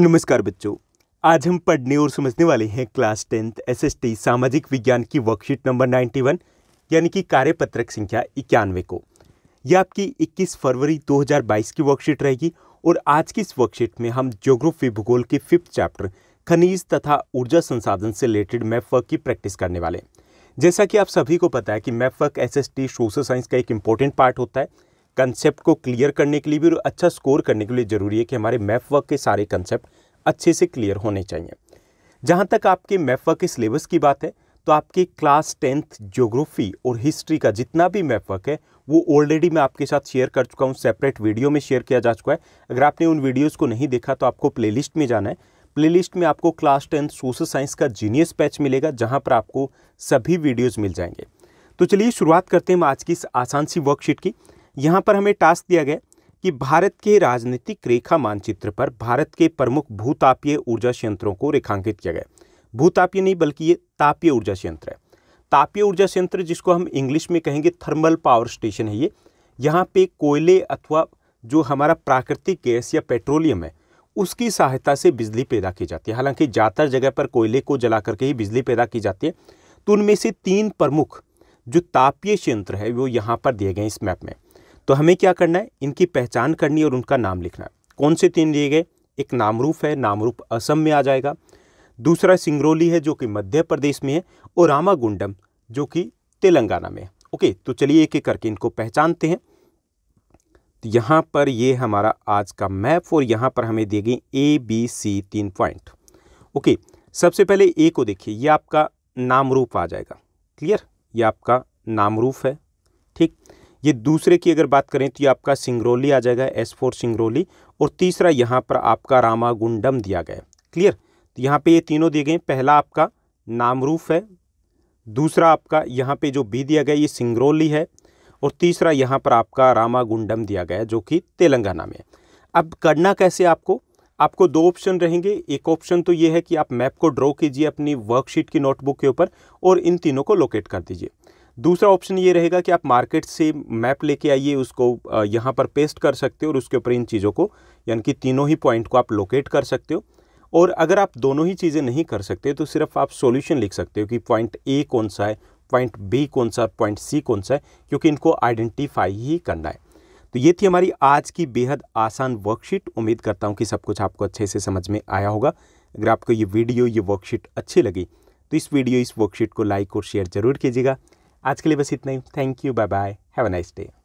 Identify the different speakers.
Speaker 1: नमस्कार बच्चों आज हम पढ़ने और समझने वाले हैं क्लास टेंथ एसएसटी सामाजिक विज्ञान की वर्कशीट नंबर 91 यानी कि कार्यपत्रक संख्या इक्यानवे को यह आपकी 21 फरवरी 2022 की वर्कशीट रहेगी और आज की इस वर्कशीट में हम ज्योग्राफी भूगोल के फिफ्थ चैप्टर खनिज तथा ऊर्जा संसाधन से रिलेटेड वर्क की प्रैक्टिस करने वाले हैं जैसा कि आप सभी को पता है कि work S S T social science का एक इम्पोर्टेंट पार्ट होता है कंसेप्ट को क्लियर करने के लिए भी और अच्छा स्कोर करने के लिए ज़रूरी है कि हमारे मैफ वर्क के सारे कंसेप्ट अच्छे से क्लियर होने चाहिए जहाँ तक आपके मैफ वर्क के सिलेबस की बात है तो आपके क्लास टेंथ ज्योग्राफी और हिस्ट्री का जितना भी मैप वर्क है वो ऑलरेडी मैं आपके साथ शेयर कर चुका हूँ सेपरेट वीडियो में शेयर किया जा चुका है अगर आपने उन वीडियोज़ को नहीं देखा तो आपको प्ले में जाना है प्ले में आपको क्लास टेंथ सोशल साइंस का जीनियस पैच मिलेगा जहाँ पर आपको सभी वीडियोज़ मिल जाएंगे तो चलिए शुरुआत करते हैं हम आज की इस आसान सी वर्कशीट की यहाँ पर हमें टास्क दिया गया कि भारत के राजनीतिक रेखा मानचित्र पर भारत के प्रमुख भूतापीय ऊर्जा संयंत्रों को रेखांकित किया गया भूतापीय नहीं बल्कि ये तापीय ऊर्जा संयंत्र है तापीय ऊर्जा संयंत्र जिसको हम इंग्लिश में कहेंगे थर्मल पावर स्टेशन है ये यहाँ पे कोयले अथवा जो हमारा प्राकृतिक गैस या पेट्रोलियम है उसकी सहायता से बिजली पैदा की जाती है हालांकि ज़्यादातर जगह पर कोयले को जला करके ही बिजली पैदा की जाती है तो उनमें से तीन प्रमुख जो तापीय संयंत्र है वो यहाँ पर दिए गए इस मैप में तो हमें क्या करना है इनकी पहचान करनी और उनका नाम लिखना है कौन से तीन लिए गए एक नामरूप है नामरूप असम में आ जाएगा दूसरा सिंगरौली है जो कि मध्य प्रदेश में है और रामागुंडम जो कि तेलंगाना में है ओके तो चलिए एक एक करके इनको पहचानते हैं तो यहाँ पर ये हमारा आज का मैप और यहाँ पर हमें दिए गए ए बी सी तीन पॉइंट ओके सबसे पहले ए को देखिए ये आपका नामरूप आ जाएगा क्लियर ये आपका नामरूप है ठीक ये दूसरे की अगर बात करें तो ये आपका सिंगरौली आ जाएगा एस फोर सिंगरौली और तीसरा यहाँ पर आपका रामागुंडम दिया गया है क्लियर तो यहाँ पे ये तीनों दिए गए पहला आपका नामरूफ है दूसरा आपका यहाँ पे जो बी दिया गया ये सिंगरौली है और तीसरा यहाँ पर आपका रामागुंडम दिया गया जो कि तेलंगाना में है अब करना कैसे आपको आपको दो ऑप्शन रहेंगे एक ऑप्शन तो ये है कि आप मैप को ड्रॉ कीजिए अपनी वर्कशीट की नोटबुक के ऊपर और इन तीनों को लोकेट कर दीजिए दूसरा ऑप्शन ये रहेगा कि आप मार्केट से मैप लेके आइए उसको यहाँ पर पेस्ट कर सकते हो और उसके ऊपर इन चीज़ों को यानी कि तीनों ही पॉइंट को आप लोकेट कर सकते हो और अगर आप दोनों ही चीज़ें नहीं कर सकते तो सिर्फ आप सॉल्यूशन लिख सकते हो कि पॉइंट ए कौन सा है पॉइंट बी कौन सा पॉइंट सी कौन सा है क्योंकि इनको आइडेंटिफाई ही करना है तो ये थी हमारी आज की बेहद आसान वर्कशीट उम्मीद करता हूँ कि सब कुछ आपको अच्छे से समझ में आया होगा अगर आपको ये वीडियो ये वर्कशीट अच्छी लगी तो इस वीडियो इस वर्कशीट को लाइक और शेयर ज़रूर कीजिएगा आज के लिए बस इतना ही thank you bye bye have a nice day